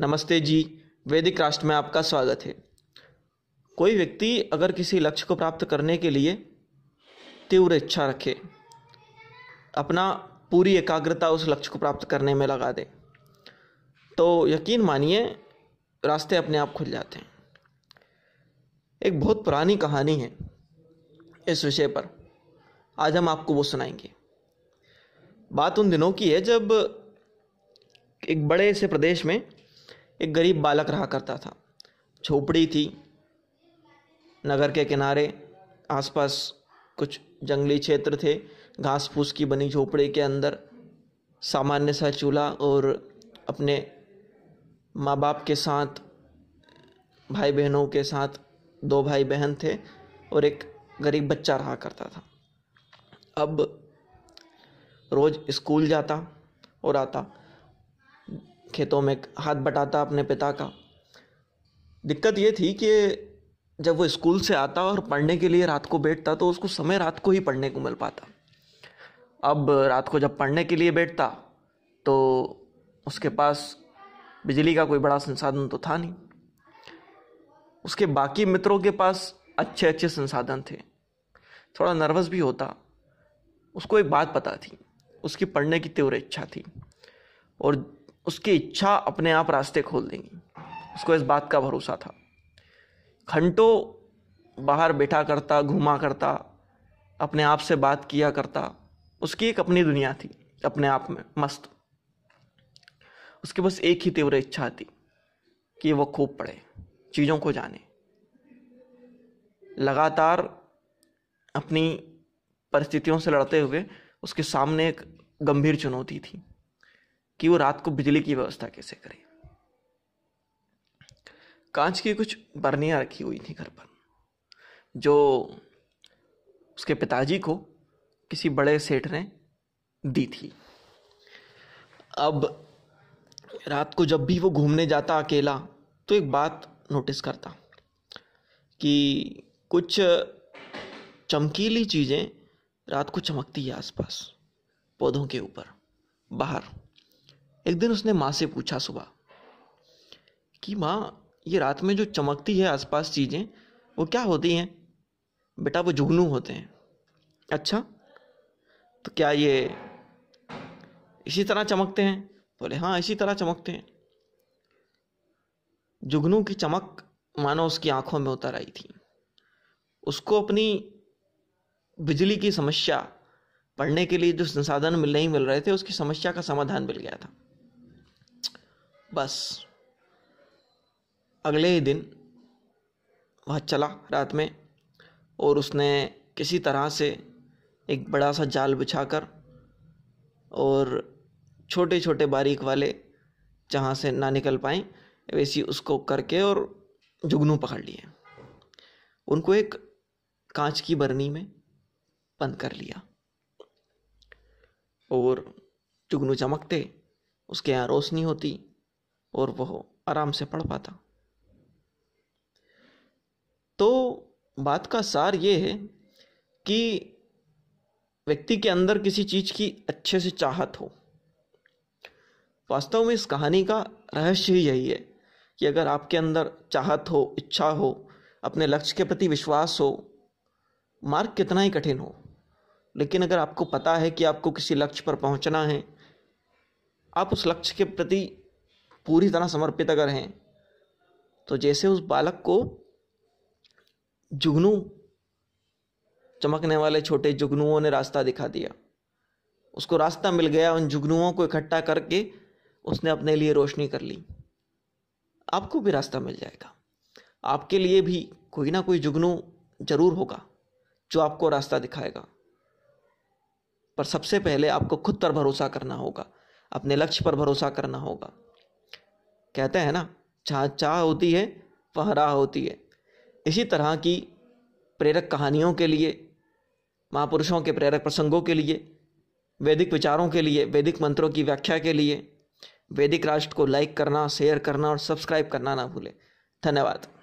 नमस्ते जी वैदिक राष्ट्र में आपका स्वागत है कोई व्यक्ति अगर किसी लक्ष्य को प्राप्त करने के लिए तीव्र इच्छा रखे अपना पूरी एकाग्रता उस लक्ष्य को प्राप्त करने में लगा दे तो यकीन मानिए रास्ते अपने आप खुल जाते हैं एक बहुत पुरानी कहानी है इस विषय पर आज हम आपको वो सुनाएंगे बात उन दिनों की है जब एक बड़े से प्रदेश में एक गरीब बालक रहा करता था झोपड़ी थी नगर के किनारे आसपास कुछ जंगली क्षेत्र थे घास फूस की बनी झोपड़ी के अंदर सामान्य सा चूल्हा और अपने माँ बाप के साथ भाई बहनों के साथ दो भाई बहन थे और एक गरीब बच्चा रहा करता था अब रोज़ स्कूल जाता और आता खेतों में हाथ बटाता अपने पिता का दिक्कत ये थी कि जब वो स्कूल से आता और पढ़ने के लिए रात को बैठता तो उसको समय रात को ही पढ़ने को मिल पाता अब रात को जब पढ़ने के लिए बैठता तो उसके पास बिजली का कोई बड़ा संसाधन तो था नहीं उसके बाकी मित्रों के पास अच्छे अच्छे संसाधन थे थोड़ा नर्वस भी होता उसको एक बात पता थी उसकी पढ़ने की तीव्र इच्छा थी और उसकी इच्छा अपने आप रास्ते खोल देंगी उसको इस बात का भरोसा था घंटों बाहर बैठा करता घूमा करता अपने आप से बात किया करता उसकी एक अपनी दुनिया थी अपने आप में मस्त उसके बस एक ही तीव्र इच्छा थी कि वो खूब पढ़े चीज़ों को जाने लगातार अपनी परिस्थितियों से लड़ते हुए उसके सामने एक गंभीर चुनौती थी कि वो रात को बिजली की व्यवस्था कैसे करें कांच की कुछ बर्नियाँ रखी हुई थी घर पर जो उसके पिताजी को किसी बड़े सेठ ने दी थी अब रात को जब भी वो घूमने जाता अकेला तो एक बात नोटिस करता कि कुछ चमकीली चीज़ें रात को चमकती है आसपास पौधों के ऊपर बाहर एक दिन उसने माँ से पूछा सुबह कि माँ ये रात में जो चमकती है आसपास चीज़ें वो क्या होती हैं बेटा वो जुगनू होते हैं अच्छा तो क्या ये इसी तरह चमकते हैं बोले हाँ इसी तरह चमकते हैं जुगनू की चमक मानो उसकी आंखों में उतर आई थी उसको अपनी बिजली की समस्या पढ़ने के लिए जो संसाधन मिल नहीं मिल रहे थे उसकी समस्या का समाधान मिल गया था बस अगले ही दिन वह चला रात में और उसने किसी तरह से एक बड़ा सा जाल बिछाकर और छोटे छोटे बारीक वाले जहाँ से ना निकल पाए वैसी उसको करके और जुगनू पकड़ लिए उनको एक कांच की बरनी में बंद कर लिया और जुगनू चमकते उसके यहाँ रोशनी होती और वह आराम से पढ़ पाता तो बात का सार ये है कि व्यक्ति के अंदर किसी चीज़ की अच्छे से चाहत हो वास्तव में इस कहानी का रहस्य ही यही है कि अगर आपके अंदर चाहत हो इच्छा हो अपने लक्ष्य के प्रति विश्वास हो मार्ग कितना ही कठिन हो लेकिन अगर आपको पता है कि आपको किसी लक्ष्य पर पहुंचना है आप उस लक्ष्य के प्रति पूरी तरह समर्पित अगर हैं तो जैसे उस बालक को जुगनू चमकने वाले छोटे जुगनुओं ने रास्ता दिखा दिया उसको रास्ता मिल गया उन जुगनुओं को इकट्ठा करके उसने अपने लिए रोशनी कर ली आपको भी रास्ता मिल जाएगा आपके लिए भी कोई ना कोई जुगनू जरूर होगा जो आपको रास्ता दिखाएगा पर सबसे पहले आपको खुद पर भरोसा करना होगा अपने लक्ष्य पर भरोसा करना होगा कहते हैं ना जहाँ चाह होती है वह राह होती है इसी तरह की प्रेरक कहानियों के लिए महापुरुषों के प्रेरक प्रसंगों के लिए वैदिक विचारों के लिए वैदिक मंत्रों की व्याख्या के लिए वैदिक राष्ट्र को लाइक करना शेयर करना और सब्सक्राइब करना ना भूलें धन्यवाद